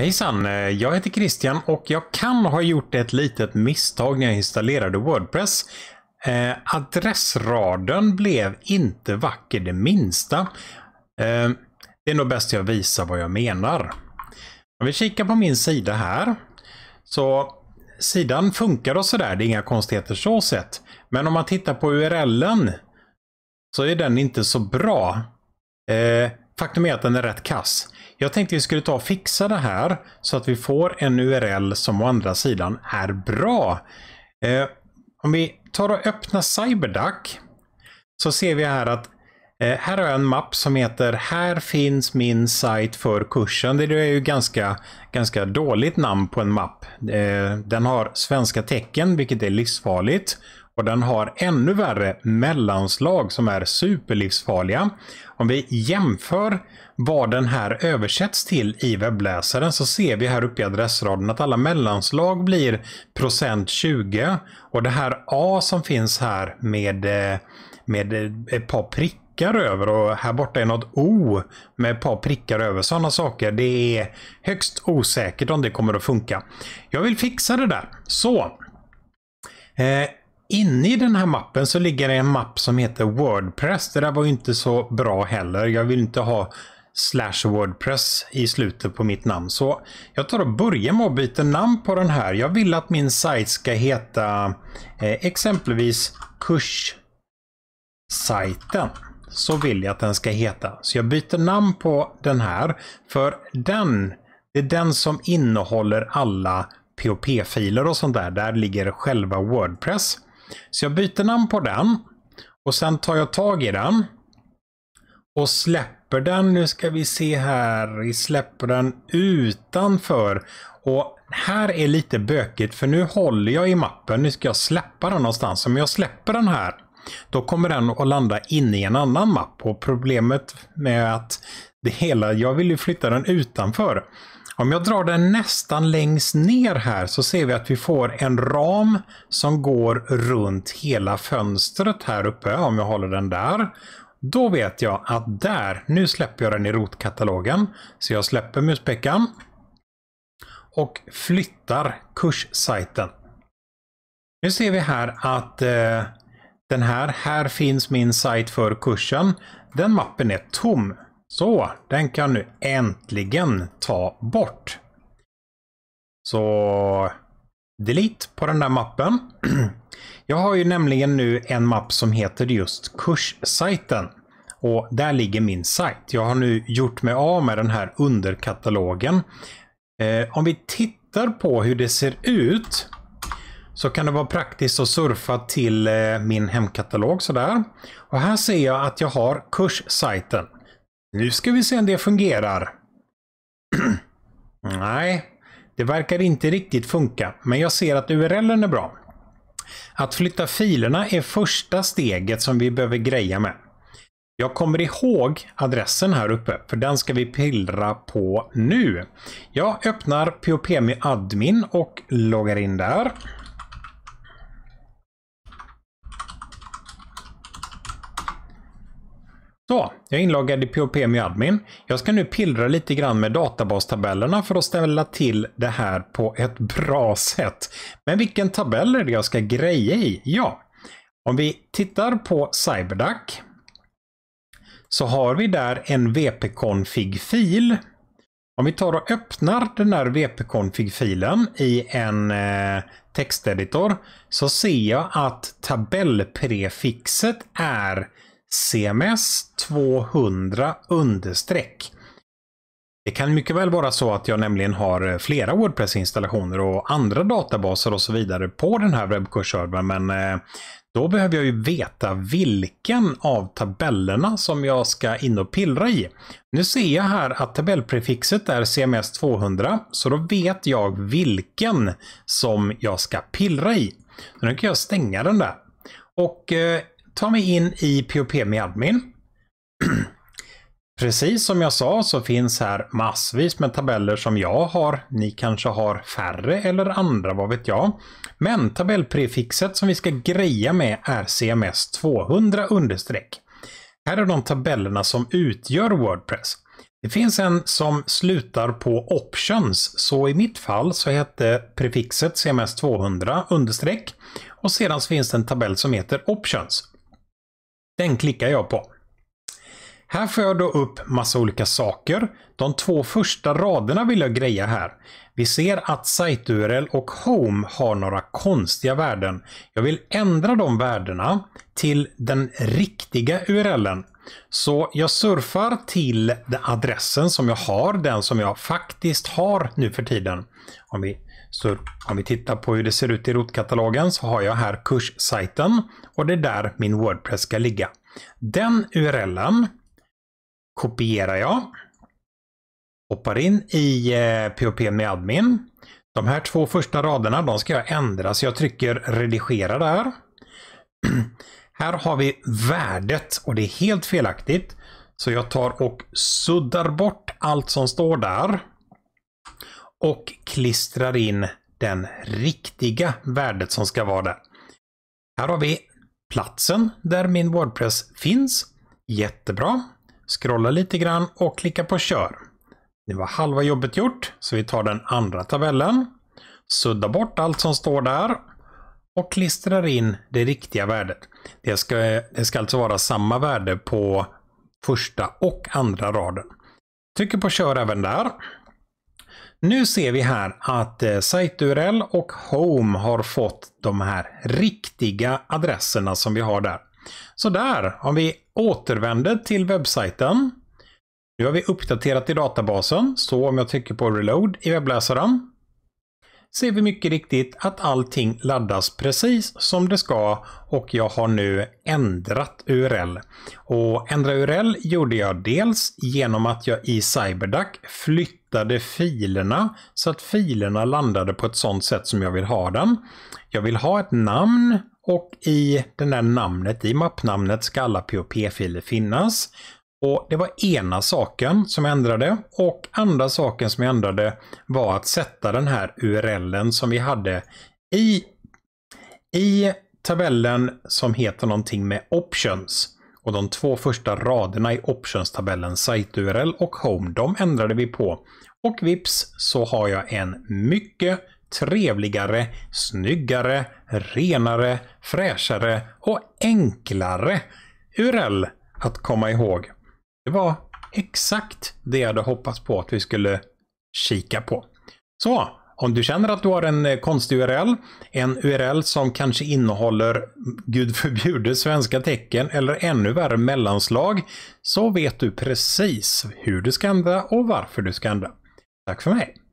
Hejsan, eh, jag heter Christian och jag kan ha gjort ett litet misstag när jag installerade Wordpress. Eh, adressraden blev inte vacker det minsta. Eh, det är nog bäst jag visar vad jag menar. Om vi kikar på min sida här. Så sidan funkar och sådär, det är inga konstigheter så sett. Men om man tittar på URLen så är den inte så bra. Faktum är att den är rätt kass. Jag tänkte vi skulle ta och fixa det här så att vi får en URL som å andra sidan är bra. Eh, om vi tar och öppnar CyberDuck så ser vi här att eh, här har jag en mapp som heter Här finns min sajt för kursen. Det är ju ganska, ganska dåligt namn på en mapp. Eh, den har svenska tecken vilket är livsfarligt. Och den har ännu värre mellanslag som är superlivsfarliga. Om vi jämför vad den här översätts till i webbläsaren så ser vi här uppe i adressraden att alla mellanslag blir procent 20 och det här A som finns här med, eh, med eh, ett par prickar över och här borta är något O med ett par prickar över. Sådana saker. Det är högst osäkert om det kommer att funka. Jag vill fixa det där. Så. Eh, Inne i den här mappen så ligger det en mapp som heter Wordpress. Det där var ju inte så bra heller. Jag vill inte ha slash Wordpress i slutet på mitt namn. Så jag tar och börjar med att byta namn på den här. Jag vill att min sajt ska heta eh, exempelvis kurssajten. Så vill jag att den ska heta. Så jag byter namn på den här. För den, det är den som innehåller alla POP-filer och sånt där. Där ligger själva Wordpress. Så jag byter namn på den. Och sen tar jag tag i den. Och släpper den, nu ska vi se här, vi släpper den utanför. Och här är lite bökigt för nu håller jag i mappen, nu ska jag släppa den någonstans. Om jag släpper den här, då kommer den att landa inne i en annan mapp. Och problemet med att det hela, jag vill ju flytta den utanför. Om jag drar den nästan längst ner här så ser vi att vi får en ram som går runt hela fönstret här uppe om jag håller den där. Då vet jag att där, nu släpper jag den i rotkatalogen. Så jag släpper muspekan och flyttar kurssajten. Nu ser vi här att eh, den här, här finns min sajt för kursen. Den mappen är tom. Så, den kan nu äntligen ta bort. Så delete på den där mappen. Jag har ju nämligen nu en mapp som heter just kurssajten. Och där ligger min sajt. Jag har nu gjort mig av med den här underkatalogen. Eh, om vi tittar på hur det ser ut så kan det vara praktiskt att surfa till eh, min hemkatalog sådär. Och här ser jag att jag har kurssajten. Nu ska vi se om det fungerar. Nej, det verkar inte riktigt funka, men jag ser att URLen är bra. Att flytta filerna är första steget som vi behöver greja med. Jag kommer ihåg adressen här uppe, för den ska vi pillra på nu. Jag öppnar POP med admin och loggar in där. Så, jag är inloggad i POP med admin. Jag ska nu pillra lite grann med databastabellerna för att ställa till det här på ett bra sätt. Men vilken tabell är det jag ska greja i? Ja, om vi tittar på CyberDuck så har vi där en vp config fil Om vi tar och öppnar den här vp config filen i en eh, texteditor så ser jag att tabellprefixet är CMS 200 understreck. Det kan mycket väl vara så att jag nämligen har eh, flera Wordpress-installationer och andra databaser och så vidare på den här webbkursservern, men eh, då behöver jag ju veta vilken av tabellerna som jag ska in och pillra i. Nu ser jag här att tabellprefixet är CMS 200, så då vet jag vilken som jag ska pillra i. Nu kan jag stänga den där. Och eh, ta mig in i POP med admin. Precis som jag sa så finns här massvis med tabeller som jag har. Ni kanske har färre eller andra, vad vet jag. Men tabellprefixet som vi ska greja med är CMS 200 understreck. Här är de tabellerna som utgör Wordpress. Det finns en som slutar på options, så i mitt fall så hette prefixet CMS200 understreck och sedan så finns det en tabell som heter options. Den klickar jag på. Här får jag då upp massa olika saker. De två första raderna vill jag greja här. Vi ser att SiteURL och Home har några konstiga värden. Jag vill ändra de värdena till den riktiga URLen. Så jag surfar till adressen som jag har, den som jag faktiskt har nu för tiden. Om vi, så, om vi tittar på hur det ser ut i rotkatalogen så har jag här kurssajten och det är där min Wordpress ska ligga. Den URLen kopierar jag, hoppar in i POP eh, med admin. De här två första raderna de ska jag ändra så jag trycker redigera där. Här har vi värdet och det är helt felaktigt. Så jag tar och suddar bort allt som står där. Och klistrar in den riktiga värdet som ska vara där. Här har vi platsen där min Wordpress finns. Jättebra. Scrolla lite grann och klicka på kör. Det var halva jobbet gjort, så vi tar den andra tabellen. Sudda bort allt som står där och klistrar in det riktiga värdet. Det ska, det ska alltså vara samma värde på första och andra raden. Trycker på kör även där. Nu ser vi här att eh, url och Home har fått de här riktiga adresserna som vi har där. Så där, om vi återvänder till webbsajten. Nu har vi uppdaterat i databasen, så om jag trycker på Reload i webbläsaren ser vi mycket riktigt att allting laddas precis som det ska och jag har nu ändrat URL. Och ändra URL gjorde jag dels genom att jag i CyberDuck flyttade filerna så att filerna landade på ett sådant sätt som jag vill ha den. Jag vill ha ett namn och i det här namnet, i mappnamnet, ska alla POP-filer finnas. Och Det var ena saken som jag ändrade och andra saken som jag ändrade var att sätta den här URLen som vi hade i, i tabellen som heter någonting med options. Och de två första raderna i options-tabellen site-URL och home, de ändrade vi på. Och vips så har jag en mycket trevligare, snyggare, renare, fräschare och enklare URL att komma ihåg. Det var exakt det jag hade hoppats på att vi skulle kika på. Så, om du känner att du har en eh, konstig URL, en URL som kanske innehåller gud förbjude svenska tecken eller ännu värre mellanslag, så vet du precis hur du ska ändra och varför du ska ändra. Tack för mig!